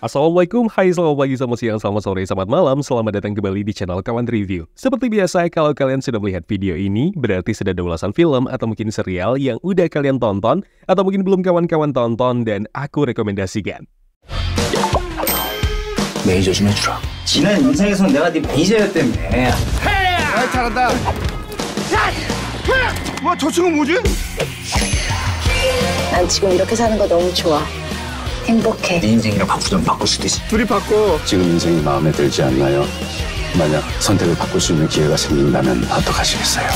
Assalamualaikum, hai selamat pagi, selamat siang, selamat sore, selamat malam Selamat datang kembali di channel Kawan Review Seperti biasa, kalau kalian sudah melihat video ini Berarti sudah ada ulasan film atau mungkin serial yang udah kalian tonton Atau mungkin belum kawan-kawan tonton dan aku rekomendasikan 매니저 지난 내가 네 아, 잘한다. 저 친구 뭐지? 난 지금 이렇게 사는 거 너무 좋아. 행복해. 네 인생이랑 바꾸면 바꿀 수도 있어. 둘이 바꿔. 지금 인생이 마음에 들지 않나요? 만약 선택을 바꿀 수 있는 기회가 생긴다면 어떡하시겠어요?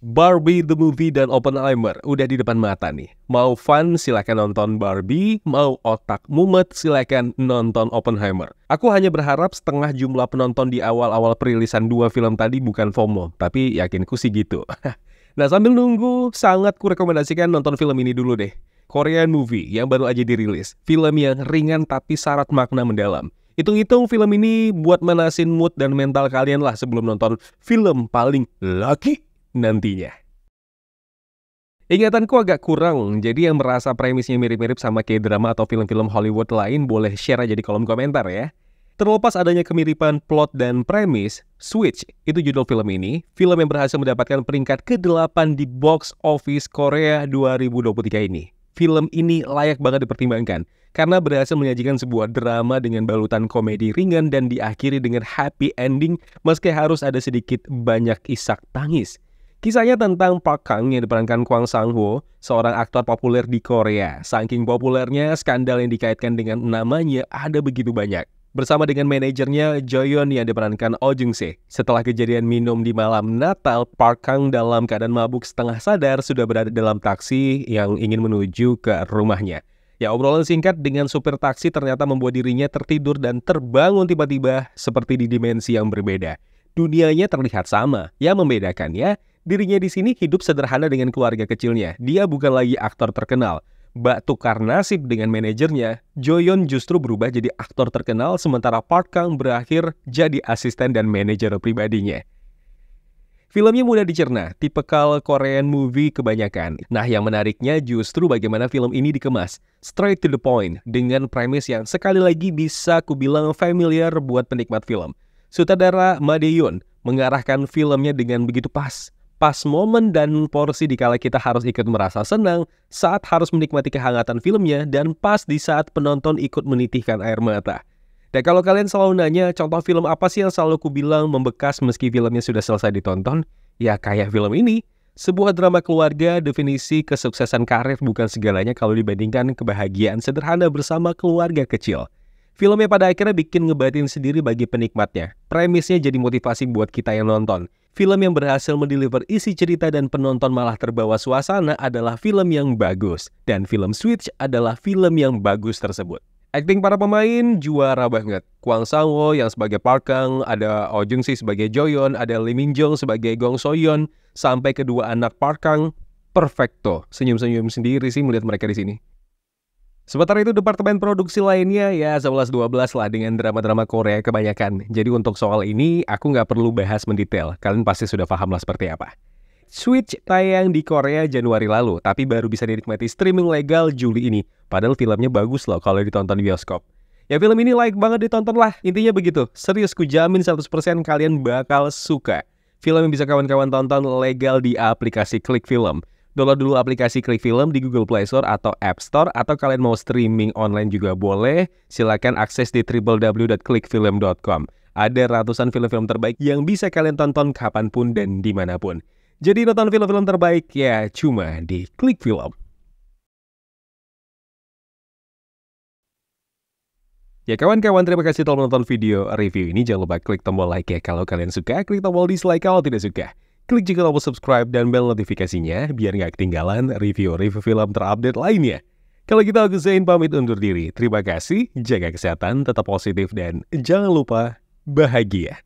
Barbie the Movie dan Oppenheimer udah di depan mata nih. Mau fun silahkan nonton Barbie, mau otak mumet silahkan nonton Oppenheimer. Aku hanya berharap setengah jumlah penonton di awal-awal perilisan dua film tadi bukan FOMO, tapi yakinku sih gitu. nah sambil nunggu, sangat kurekomendasikan nonton film ini dulu deh. Korean movie yang baru aja dirilis. Film yang ringan tapi syarat makna mendalam. Hitung-hitung film ini buat manasin mood dan mental kalian lah sebelum nonton film paling lucky nantinya. Ingatanku agak kurang, jadi yang merasa premisnya mirip-mirip sama kayak drama atau film-film Hollywood lain boleh share aja di kolom komentar ya. Terlepas adanya kemiripan plot dan premis, Switch itu judul film ini, film yang berhasil mendapatkan peringkat ke-8 di box office Korea 2023 ini film ini layak banget dipertimbangkan karena berhasil menyajikan sebuah drama dengan balutan komedi ringan dan diakhiri dengan happy ending meski harus ada sedikit banyak isak tangis. Kisahnya tentang Park Kang yang diperankan Kwang Sang-ho, seorang aktor populer di Korea. Saking populernya, skandal yang dikaitkan dengan namanya ada begitu banyak bersama dengan manajernya Joyon yang diperankan Oh Jung Se. Setelah kejadian minum di malam Natal, Park Kang dalam keadaan mabuk setengah sadar sudah berada dalam taksi yang ingin menuju ke rumahnya. Ya obrolan singkat dengan supir taksi ternyata membuat dirinya tertidur dan terbangun tiba-tiba seperti di dimensi yang berbeda. Dunianya terlihat sama, yang membedakannya dirinya di sini hidup sederhana dengan keluarga kecilnya. Dia bukan lagi aktor terkenal bak tukar nasib dengan manajernya, Joyeon justru berubah jadi aktor terkenal sementara Park Kang berakhir jadi asisten dan manajer pribadinya. Filmnya mudah dicerna, tipikal Korean movie kebanyakan. Nah, yang menariknya justru bagaimana film ini dikemas. Straight to the point, dengan premis yang sekali lagi bisa kubilang familiar buat penikmat film. Sutradara Madeyon mengarahkan filmnya dengan begitu pas pas momen dan porsi dikala kita harus ikut merasa senang, saat harus menikmati kehangatan filmnya, dan pas di saat penonton ikut menitihkan air mata. Dan kalau kalian selalu nanya, contoh film apa sih yang selalu kubilang membekas meski filmnya sudah selesai ditonton? Ya kayak film ini. Sebuah drama keluarga, definisi kesuksesan karir bukan segalanya kalau dibandingkan kebahagiaan sederhana bersama keluarga kecil. Filmnya pada akhirnya bikin ngebatin sendiri bagi penikmatnya. Premisnya jadi motivasi buat kita yang nonton. Film yang berhasil mendeliver isi cerita dan penonton malah terbawa suasana adalah film yang bagus, dan film Switch adalah film yang bagus tersebut. Acting para pemain juara banget. Kwang Sangwo yang sebagai Park Kang, ada Oh Jung Si sebagai Joyeon, ada Lee Min Jung sebagai Gong So Yeon, sampai kedua anak Park Kang perfecto. Senyum-senyum sendiri sih melihat mereka di sini. Sementara itu departemen produksi lainnya ya 11-12 lah dengan drama-drama Korea kebanyakan. Jadi untuk soal ini aku nggak perlu bahas mendetail, kalian pasti sudah paham lah seperti apa. Switch tayang di Korea Januari lalu, tapi baru bisa dinikmati streaming legal Juli ini. Padahal filmnya bagus loh kalau ditonton di bioskop. Ya film ini like banget ditonton lah, intinya begitu. Serius ku jamin 100% kalian bakal suka. Film yang bisa kawan-kawan tonton legal di aplikasi Klik Film. Download dulu aplikasi Klik Film di Google Play Store atau App Store atau kalian mau streaming online juga boleh. Silakan akses di www.klikfilm.com. Ada ratusan film-film terbaik yang bisa kalian tonton kapanpun dan dimanapun. Jadi nonton film-film terbaik ya cuma di Klik Film. Ya kawan-kawan terima kasih telah menonton video review ini Jangan lupa klik tombol like ya Kalau kalian suka klik tombol dislike kalau tidak suka Klik juga tombol subscribe dan bell notifikasinya biar nggak ketinggalan review-review film terupdate lainnya. Kalau gitu aku Zain pamit undur diri. Terima kasih, jaga kesehatan, tetap positif, dan jangan lupa bahagia.